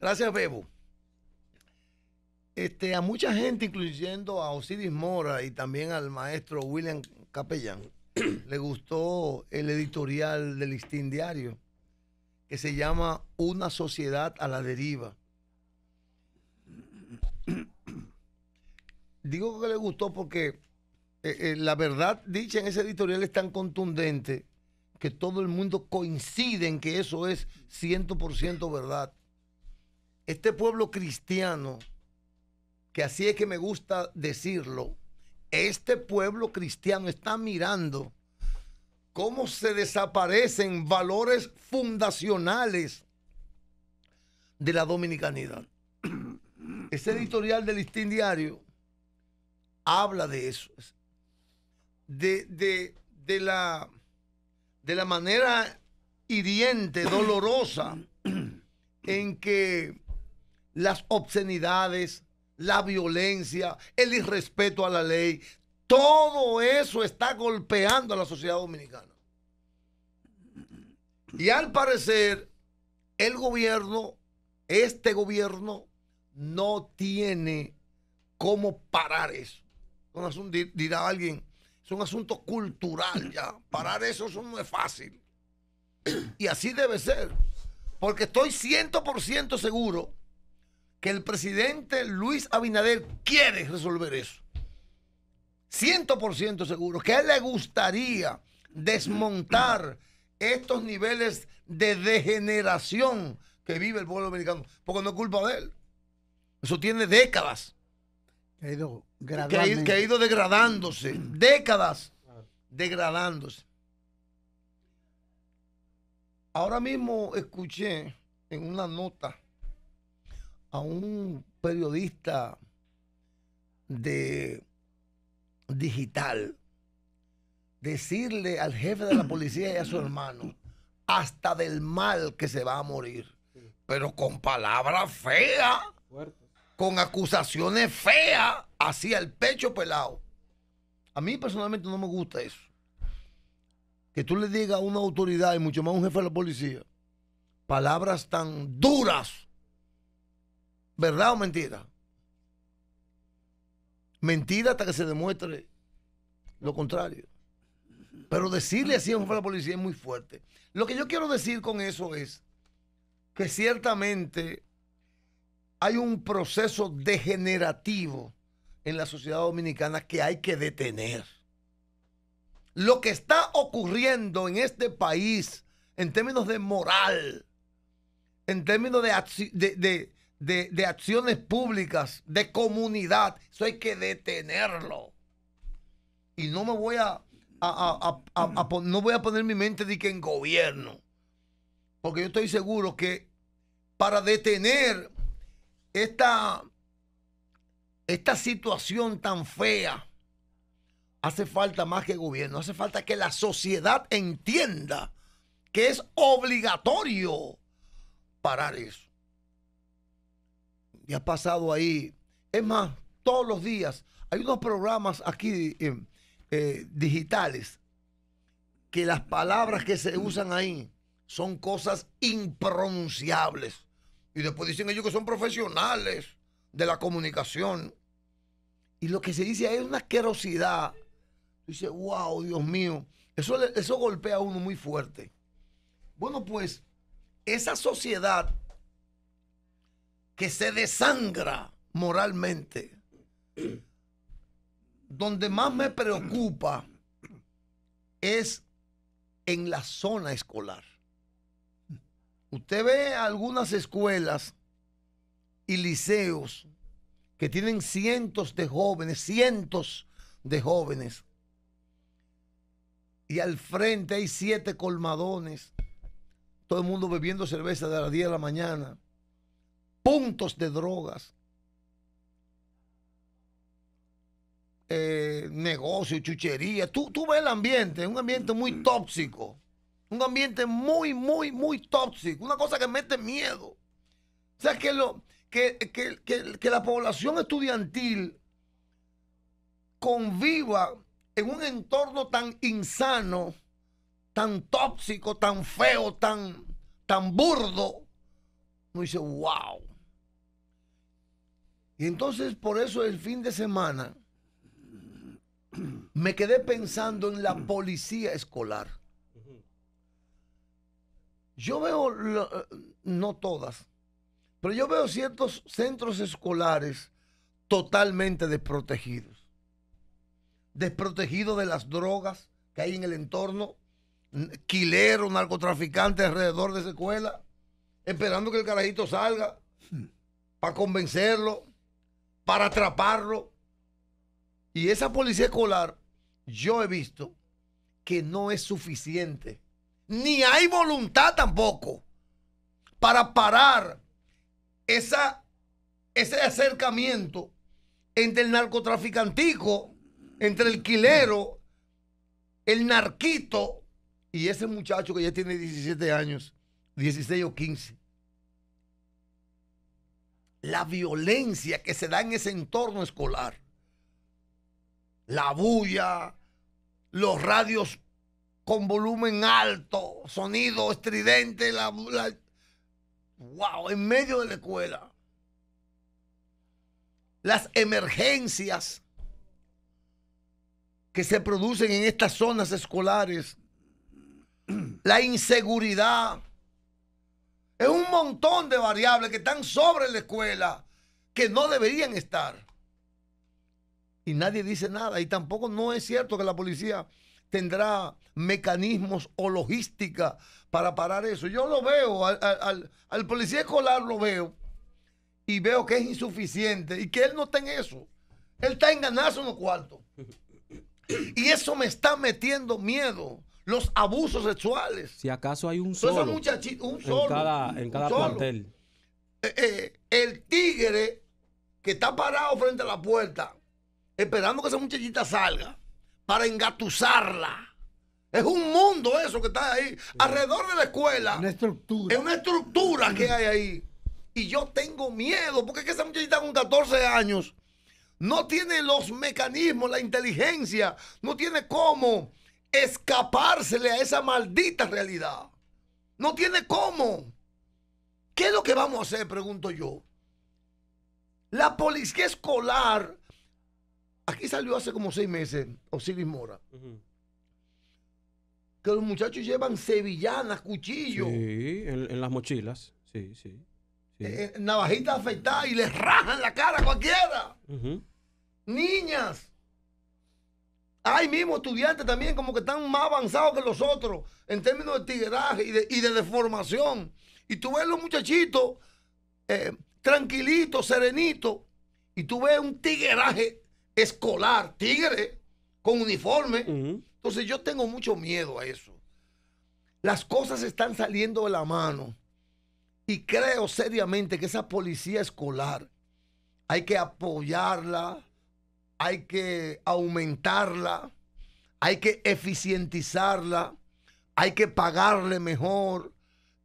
Gracias, Bebo. Este, a mucha gente, incluyendo a Osiris Mora y también al maestro William Capellán, le gustó el editorial del Listín Diario, que se llama Una sociedad a la deriva. Digo que le gustó porque eh, eh, la verdad dicha en ese editorial es tan contundente que todo el mundo coincide en que eso es 100% verdad este pueblo cristiano, que así es que me gusta decirlo, este pueblo cristiano está mirando cómo se desaparecen valores fundacionales de la dominicanidad. Ese editorial del Listín Diario habla de eso, de, de, la, de la manera hiriente, dolorosa, en que las obscenidades, la violencia, el irrespeto a la ley, todo eso está golpeando a la sociedad dominicana. Y al parecer, el gobierno, este gobierno, no tiene cómo parar eso. dirá alguien, es un asunto cultural ya. Parar eso no es fácil. Y así debe ser. Porque estoy 100% seguro que el presidente Luis Abinader quiere resolver eso. 100% seguro que a él le gustaría desmontar estos niveles de degeneración que vive el pueblo americano. porque no es culpa de él. Eso tiene décadas. que ha ido degradándose, décadas degradándose. Ahora mismo escuché en una nota a un periodista de digital decirle al jefe de la policía y a su hermano hasta del mal que se va a morir, pero con palabras feas, con acusaciones feas hacia el pecho pelado. A mí personalmente no me gusta eso. Que tú le digas a una autoridad y mucho más a un jefe de la policía palabras tan duras ¿Verdad o mentira? Mentira hasta que se demuestre lo contrario. Pero decirle así a la policía es muy fuerte. Lo que yo quiero decir con eso es que ciertamente hay un proceso degenerativo en la sociedad dominicana que hay que detener. Lo que está ocurriendo en este país en términos de moral, en términos de, de, de, de, acciones públicas, de comunidad. Eso hay que detenerlo. Y no me voy a, no voy a poner mi mente de que en gobierno. Porque yo estoy seguro que para detener esta, esta situación tan fea, hace falta más que gobierno, hace falta que la sociedad entienda que es obligatorio parar eso. ...y ha pasado ahí. Es más, todos los días hay unos programas aquí em, eh, digitales que las palabras que se usan ahí son cosas impronunciables. Y después dicen ellos que son profesionales de la comunicación. Y lo que se dice ahí es una asquerosidad. Dice, wow, Dios mío. Eso, eso golpea a uno muy fuerte. Bueno, pues esa sociedad que se desangra moralmente. Donde más me preocupa es en la zona escolar. Usted ve algunas escuelas y liceos que tienen cientos de jóvenes, cientos de jóvenes. Y al frente hay siete colmadones, todo el mundo bebiendo cerveza de las 10 de la mañana puntos de drogas, eh, negocios, chucherías. Tú, tú ves el ambiente, un ambiente muy tóxico. Un ambiente muy, muy, muy tóxico. Una cosa que mete miedo. O sea, que, lo, que, la población estudiantil conviva en un entorno tan insano, tan tóxico, tan feo, tan, tan burdo, uno dice, wow. Y entonces por eso el fin de semana me quedé pensando en la policía escolar. Yo veo, eh, no todas, pero yo veo ciertos centros escolares totalmente desprotegidos. Desprotegidos de las drogas que hay en el entorno, quileros, narcotraficantes alrededor de esa escuela, esperando que el carajito salga hmm. para convencerlo, para atraparlo. Y esa policía escolar, yo he visto que no es suficiente. Ni hay voluntad tampoco para parar esa, ese acercamiento entre el narcotraficantico, entre el quilero, el narquito y ese muchacho que ya tiene 17 años, 16 o 15 la violencia que se da en ese entorno escolar. La bulla, los radios con volumen alto, sonido estridente, la, wow, en medio de la escuela. Las emergencias que se producen en estas zonas escolares, la inseguridad, es un montón de variables que están sobre la escuela que no deberían estar. Y nadie dice nada. Y tampoco no es cierto que la policía tendrá mecanismos o logística para parar eso. Yo lo veo, al, policía escolar lo veo y veo que es insuficiente y que él no está en eso. Él está en ganarse unos cuartos. Y eso me está metiendo miedo los abusos sexuales. Si acaso hay un solo. En cada, plantel. Eh, eh, el tigre que está parado frente a la puerta, esperando que esa muchachita salga, para engatusarla. Es un mundo eso que está ahí, alrededor de la escuela. Una estructura. Es una estructura que hay ahí. Y yo tengo miedo, porque esa muchachita con 14 años no tiene los mecanismos, la inteligencia, no tiene cómo escapársele a esa maldita realidad. No tiene cómo. ¿Qué es lo que vamos a hacer? Pregunto yo. La policía escolar, aquí salió hace como seis meses, Osiris Mora, que los muchachos llevan sevillanas, cuchillos. Sí, en, las mochilas, sí, sí. Eh, eh, navajitas afeitadas y les rajan la cara a cualquiera. Niñas hay mismo estudiantes también como que están más avanzados que los otros en términos de tigueraje y de, deformación. Y tú ves los muchachitos eh, tranquilitos, serenitos, y tú ves un tigueraje escolar, tigre, con uniforme. Entonces yo tengo mucho miedo a eso. Las cosas están saliendo de la mano. Y creo seriamente que esa policía escolar hay que apoyarla, hay que aumentarla, hay que eficientizarla, hay que pagarle mejor,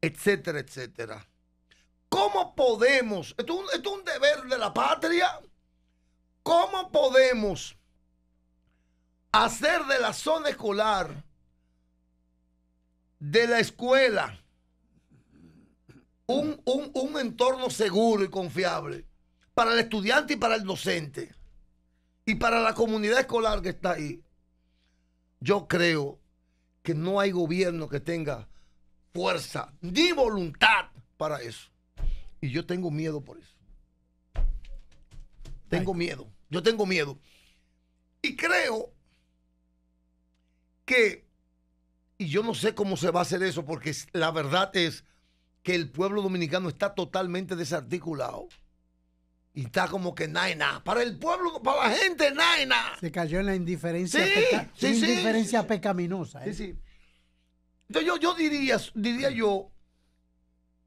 etcétera, etcétera. ¿Cómo podemos, esto es un, deber de la patria, cómo podemos hacer de la zona escolar, de la escuela, un entorno seguro y confiable para el estudiante y para el docente? Y para la comunidad escolar que está ahí, yo creo que no hay gobierno que tenga fuerza ni voluntad para eso. Y yo tengo miedo por eso. Tengo miedo. Yo tengo miedo. Y creo que, y yo no sé cómo se va a hacer eso, porque la verdad es que el pueblo dominicano está totalmente desarticulado. Y está como que naina. Para el pueblo, para la gente, naina. Se cayó en la indiferencia, sí, sí, indiferencia pecaminosa. ¿eh? Sí, yo, yo diría, diría yo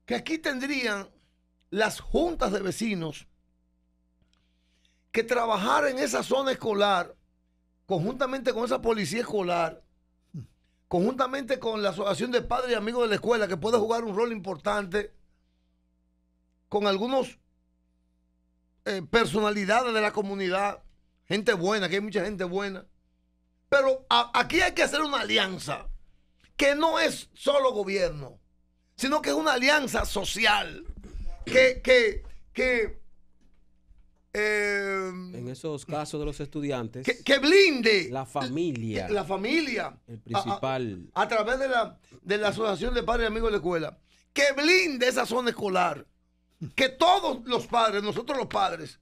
que aquí tendrían las juntas de vecinos que trabajar en esa zona escolar, conjuntamente con esa policía escolar, conjuntamente con la asociación de padres y amigos de la escuela, que puede jugar un rol importante, con algunos eh, personalidades de la comunidad, gente buena, que hay mucha gente buena. Pero aquí hay que hacer una alianza, que no es solo gobierno, sino que es una alianza social, que, em, en esos casos de los estudiantes. Que, blinde. La familia. La familia. El principal. A, través de la, de la Asociación de Padres y Amigos de la Escuela. Que blinde esa zona escolar que todos los padres, nosotros los padres,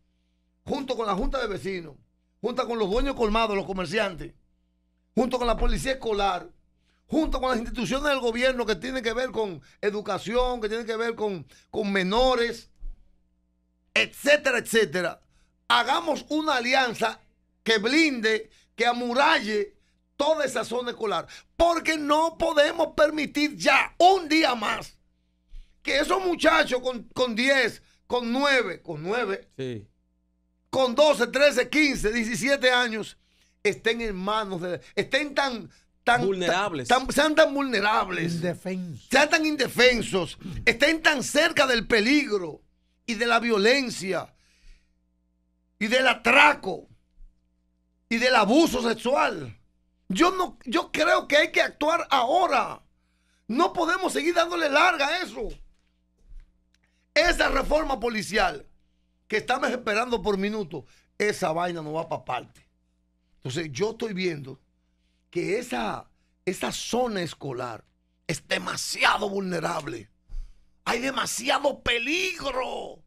junto con la junta de vecinos, junto con los dueños colmados, los comerciantes, junto con la policía escolar, junto con las instituciones del gobierno que tienen que ver con educación, que tienen que ver con, con menores, etcétera, etcétera, hagamos una alianza que blinde, que amuralle toda esa zona escolar, porque no podemos permitir ya un día más que esos muchachos con, 10, con 9, con 9, con 12, 13, 15, 17 años, estén en manos de... estén tan... Tan, vulnerables. sean tan vulnerables. Indefensos. Sean tan indefensos. Estén tan cerca del peligro y de la violencia y del atraco y del abuso sexual. Yo no, yo creo que hay que actuar ahora. No podemos seguir dándole larga a eso. Esa reforma policial que estamos esperando por minuto, esa vaina no va para parte. Entonces yo estoy viendo que esa, esa zona escolar es demasiado vulnerable. Hay demasiado peligro.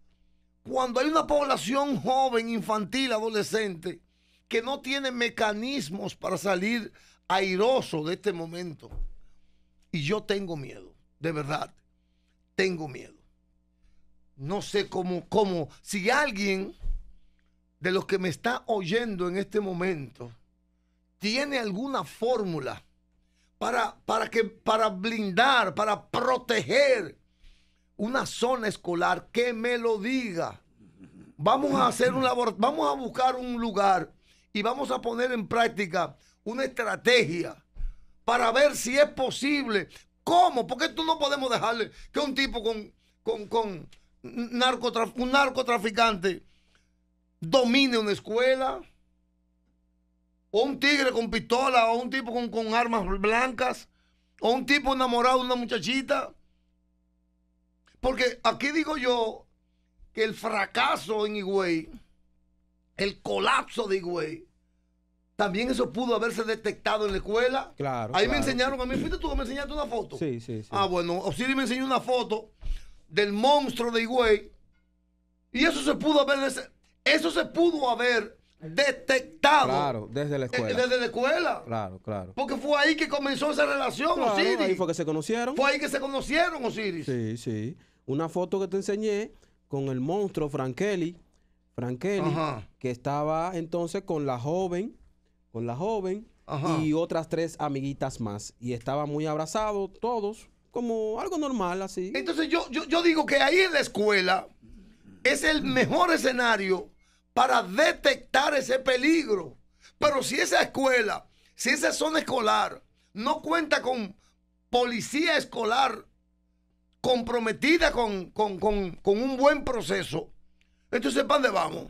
Cuando hay una población joven, infantil, adolescente, que no tiene mecanismos para salir airoso de este momento. Y yo tengo miedo, de verdad, tengo miedo no sé cómo, cómo, si alguien de los que me está oyendo en este momento tiene alguna fórmula para, para, que, para blindar, para proteger una zona escolar, que me lo diga. Vamos a hacer un labor, vamos a buscar un lugar y vamos a poner en práctica una estrategia para ver si es posible. ¿Cómo? Porque tú no podemos dejarle que un tipo con, con, con, un narcotraficante domine una escuela, o un tigre con pistola, o un tipo con, armas blancas, o un tipo enamorado de una muchachita. Porque aquí digo yo que el fracaso en Higüey, el colapso de Higüey, también eso pudo haberse detectado en la escuela. Claro. Ahí me enseñaron, a mí fuiste tú me enseñaste una foto. Sí, sí, sí. Ah, bueno, Osiris me enseñó una foto del monstruo de Higüey. Y eso se pudo haber, eso se pudo haber detectado. desde la escuela. desde la escuela. Claro, claro. Porque fue ahí que comenzó esa relación, Osiris. fue que se conocieron. Fue ahí que se conocieron, Osiris. Sí, sí. Una foto que te enseñé con el monstruo Frankeli. Frankeli, que estaba entonces con la joven, con la joven y otras tres amiguitas más. Y estaba muy abrazado todos como algo normal así. Entonces yo, yo, digo que ahí en la escuela es el mejor escenario para detectar ese peligro. Pero si esa escuela, si esa zona escolar no cuenta con policía escolar comprometida con, un buen proceso, entonces ¿para dónde vamos?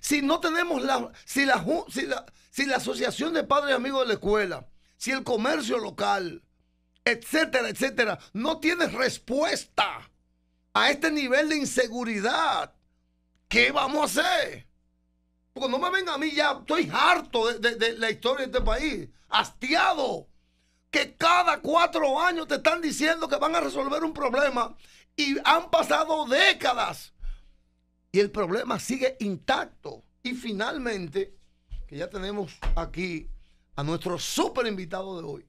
Si no tenemos la si, la, si la, si la asociación de padres y amigos de la escuela, si el comercio local, etcétera, etcétera. No tienes respuesta a este nivel de inseguridad. ¿Qué vamos a hacer? Porque no me vengan a mí ya, estoy harto de, la historia de este país, hastiado, que cada cuatro años te están diciendo que van a resolver un problema y han pasado décadas y el problema sigue intacto. Y finalmente, que ya tenemos aquí a nuestro super invitado de hoy,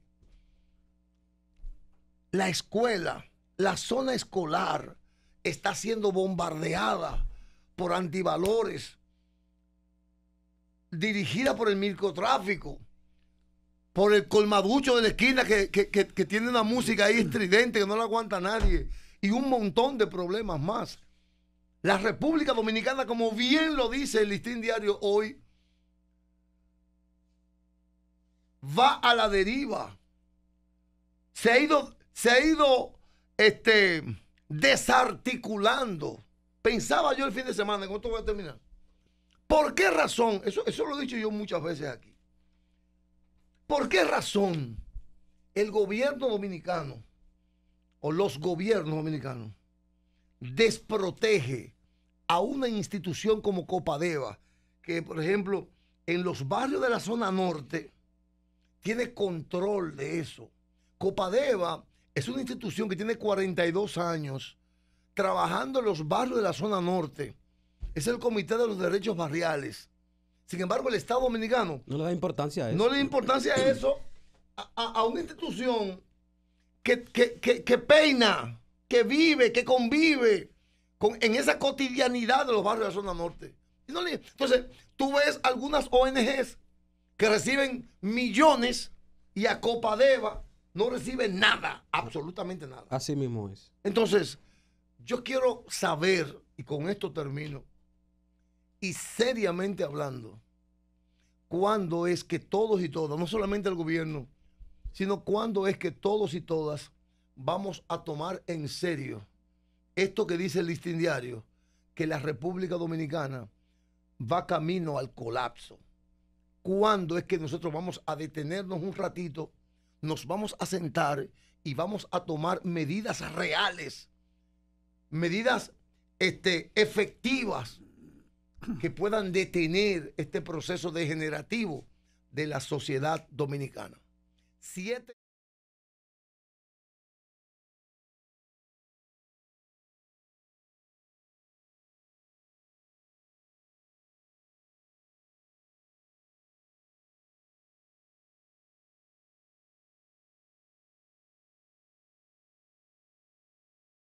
la escuela, la zona escolar está siendo bombardeada por antivalores, dirigida por el microtráfico, por el colmaducho de la esquina que, que tiene una música ahí estridente que no la aguanta nadie, y un montón de problemas más. La República Dominicana, como bien lo dice el listín diario hoy, va a la deriva. Se ha ido se ha ido este, desarticulando. Pensaba yo el fin de semana, ¿con esto voy a terminar? ¿Por qué razón? Eso, eso lo he dicho yo muchas veces aquí. ¿Por qué razón el gobierno dominicano o los gobiernos dominicanos desprotege a una institución como Copadeva, que por ejemplo en los barrios de la zona norte tiene control de eso? Copadeva es una institución que tiene 42 años trabajando en los barrios de la zona norte. Es el Comité de los Derechos Barriales. Sin embargo, el Estado Dominicano... No le da importancia a eso. No le da importancia a eso a, una institución que, que, peina, que vive, que convive con, en esa cotidianidad de los barrios de la zona norte. entonces, tú ves algunas ONGs que reciben millones y a Copa Deva no reciben nada absolutamente nada. Así mismo es. Entonces, yo quiero saber, y con esto termino, y seriamente hablando, cuándo es que todos y todas, no solamente el gobierno, sino cuándo es que todos y todas vamos a tomar en serio esto que dice el listín diario, que la República Dominicana va camino al colapso. ¿Cuándo es que nosotros vamos a detenernos un ratito, nos vamos a sentar y vamos a tomar medidas reales, medidas este, efectivas que puedan detener este proceso degenerativo de la sociedad dominicana.